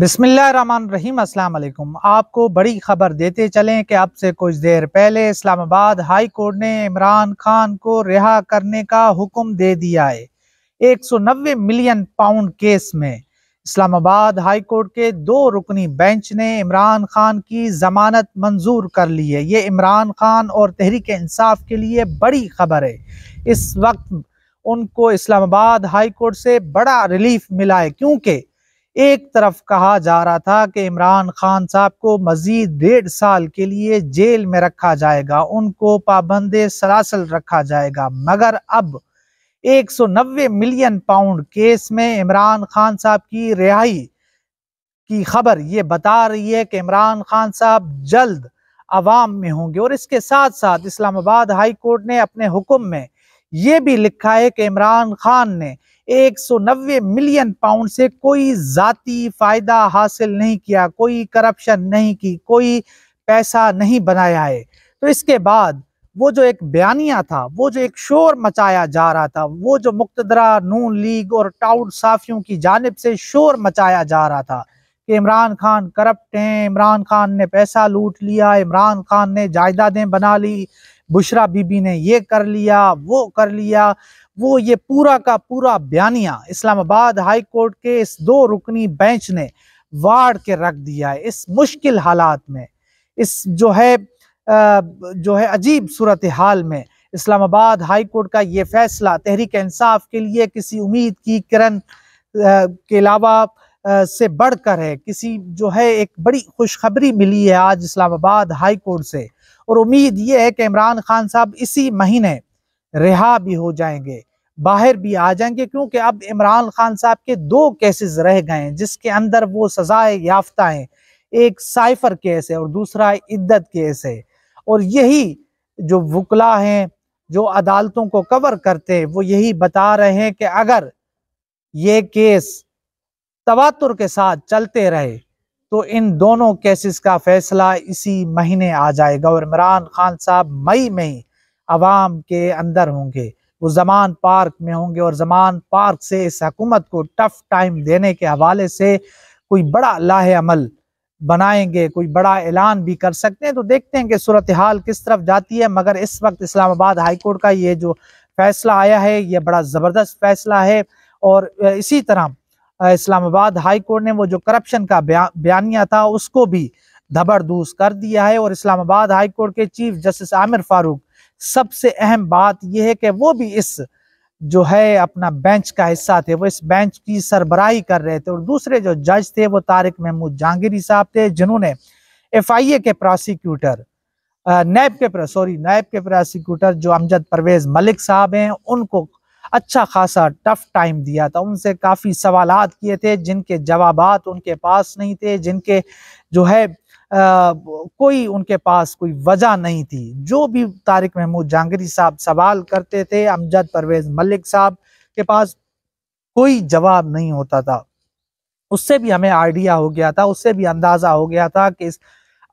بسم اللہ الرحمن الرحیم السلام علیکم آپ کو بڑی خبر دیتے چلیں کہ اب سے کچھ دیر پہلے اسلام آباد ہائی کورٹ نے عمران خان کو رہا کرنے کا حکم دے دیا ہے ایک سو نوے ملین پاؤنڈ کیس میں اسلام آباد ہائی کورٹ کے دو رکنی بینچ نے عمران خان کی ضمانت منظور کر لی ہے یہ عمران خان اور تحریک انصاف کے لیے بڑی خبر ہے اس وقت ان کو اسلام آباد ہائی کورٹ سے بڑا ریلیف ملا ہے کیونکہ ایک طرف کہا جا رہا تھا کہ عمران خان صاحب کو مزید ڈیڑھ سال کے لیے جیل میں رکھا جائے گا ان کو پابند سلاسل رکھا جائے گا مگر اب ایک سو نوے ملین پاؤنڈ کیس میں عمران خان صاحب کی رہائی کی خبر یہ بتا رہی ہے کہ عمران خان صاحب جلد عوام میں ہوں گے اور اس کے ساتھ ساتھ اسلام آباد ہائی کورٹ نے اپنے حکم میں یہ بھی لکھا ہے کہ عمران خان نے ایک سو نوے ملین پاؤنڈ سے کوئی ذاتی فائدہ حاصل نہیں کیا کوئی کرپشن نہیں کی کوئی پیسہ نہیں بنایا ہے تو اس کے بعد وہ جو ایک بیانیہ تھا وہ جو ایک شور مچایا جا رہا تھا وہ جو مقتدرہ نون لیگ اور ٹاؤن صافیوں کی جانب سے شور مچایا جا رہا تھا کہ عمران خان کرپٹ ہیں عمران خان نے پیسہ لوٹ لیا عمران خان نے جائیدادیں بنا لی بشرا بی بی نے یہ کر لیا وہ کر لیا وہ یہ پورا کا پورا بیانیہ اسلام آباد ہائی کورٹ کے اس دو رکنی بینچ نے واڑ کے رکھ دیا ہے اس مشکل حالات میں اس جو ہے جو ہے عجیب صورتحال میں اسلام آباد ہائی کورٹ کا یہ فیصلہ تحریک انصاف کے لیے کسی امید کی کرن کے علاوہ سے بڑھ کر ہے کسی جو ہے ایک بڑی خوشخبری ملی ہے آج اسلام آباد ہائی کورٹ سے اور امید یہ ہے کہ عمران خان صاحب اسی مہینے رہا بھی ہو جائیں گے باہر بھی آ جائیں گے کیونکہ اب عمران خان صاحب کے دو کیسز رہ گئے ہیں جس کے اندر وہ سزائے یافتہ ہیں ایک سائفر کیس ہے اور دوسرا عدت کیس ہے اور یہی جو وکلا ہیں جو عدالتوں کو کور کرتے ہیں وہ یہی بتا رہے ہیں کہ اگر یہ کیس تواتر کے ساتھ چلتے رہے تو ان دونوں کیسز کا فیصلہ اسی مہینے آ جائے گا اور عمران خان صاحب مئی میں عوام کے اندر ہوں گے وہ زمان پارک میں ہوں گے اور زمان پارک سے اس حکومت کو ٹف ٹائم دینے کے حوالے سے کوئی بڑا لاہ عمل بنائیں گے کوئی بڑا اعلان بھی کر سکتے ہیں تو دیکھتے ہیں کہ صورتحال کس طرف جاتی ہے مگر اس وقت اسلام آباد ہائی کورٹ کا یہ جو فیصلہ آیا ہے یہ بڑا زبردست فیصلہ ہے اور اسی طرح اسلام آباد ہائی کورٹ نے وہ جو کرپشن کا بیانیہ تھا اس کو بھی دوس کر دیا ہے اور اسلام آباد ہائی کورٹ کے چیف جسٹس عامر فاروق سب سے اہم بات یہ ہے کہ وہ بھی اس جو ہے اپنا بینچ کا حصہ تھے وہ اس بینچ کی سربراہی کر رہے تھے اور دوسرے جو جج تھے وہ طارق محمود جہانگیری صاحب تھے جنہوں نے ایف آئی اے کے پراسیکیوٹر نیب کے سوری نیب کے پراسیکیوٹر جو امجد پرویز ملک صاحب ہیں ان کو اچھا خاصا ٹف ٹائم دیا تھا ان سے کافی سوالات کیے تھے جن کے جوابات ان کے پاس نہیں تھے جن کے جو ہے کوئی ان کے پاس کوئی وجہ نہیں تھی جو بھی طارق محمود جانگری صاحب سوال کرتے تھے امجد پرویز ملک صاحب کے پاس کوئی جواب نہیں ہوتا تھا اس سے بھی ہمیں آئیڈیا ہو گیا تھا اس سے بھی اندازہ ہو گیا تھا کہ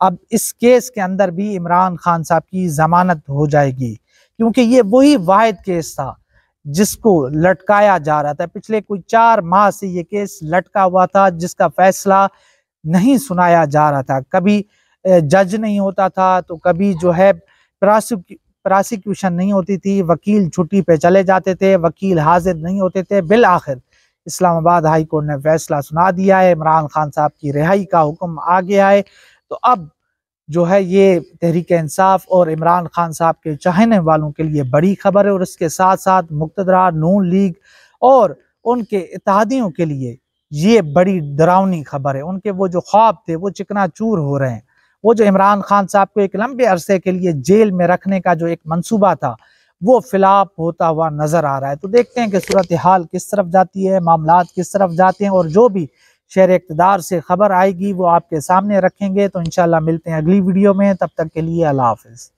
اب اس کیس کے اندر بھی عمران خان صاحب کی ضمانت ہو جائے گی کیونکہ یہ وہی واحد کیس تھا جس کو لٹکایا جا رہا تھا پچھلے کوئی چار ماہ سے یہ کیس لٹکا ہوا تھا جس کا فیصلہ نہیں سنایا جا رہا تھا کبھی جج نہیں ہوتا تھا تو کبھی جو ہے پراسیکیوشن نہیں ہوتی تھی وکیل چھٹی پہ چلے جاتے تھے وکیل حاضر نہیں ہوتے تھے بالآخر اسلام آباد ہائی کورٹ نے فیصلہ سنا دیا ہے عمران خان صاحب کی رہائی کا حکم آ گیا ہے تو اب جو ہے یہ تحریک انصاف اور عمران خان صاحب کے چاہنے والوں کے لیے بڑی خبر ہے اور اس کے ساتھ ساتھ مقتدرہ نون لیگ اور ان کے اتحادیوں کے لیے یہ بڑی ڈراؤنی خبر ہے ان کے وہ جو خواب تھے وہ چکنا چور ہو رہے ہیں وہ جو عمران خان صاحب کو ایک لمبے عرصے کے لیے جیل میں رکھنے کا جو ایک منصوبہ تھا وہ فلاپ ہوتا ہوا نظر آ رہا ہے تو دیکھتے ہیں کہ صورتحال کس طرف جاتی ہے معاملات کس طرف جاتے ہیں اور جو بھی شیر اقتدار سے خبر آئے گی وہ آپ کے سامنے رکھیں گے تو انشاءاللہ ملتے ہیں اگلی ویڈیو میں تب تک کے لیے اللہ حافظ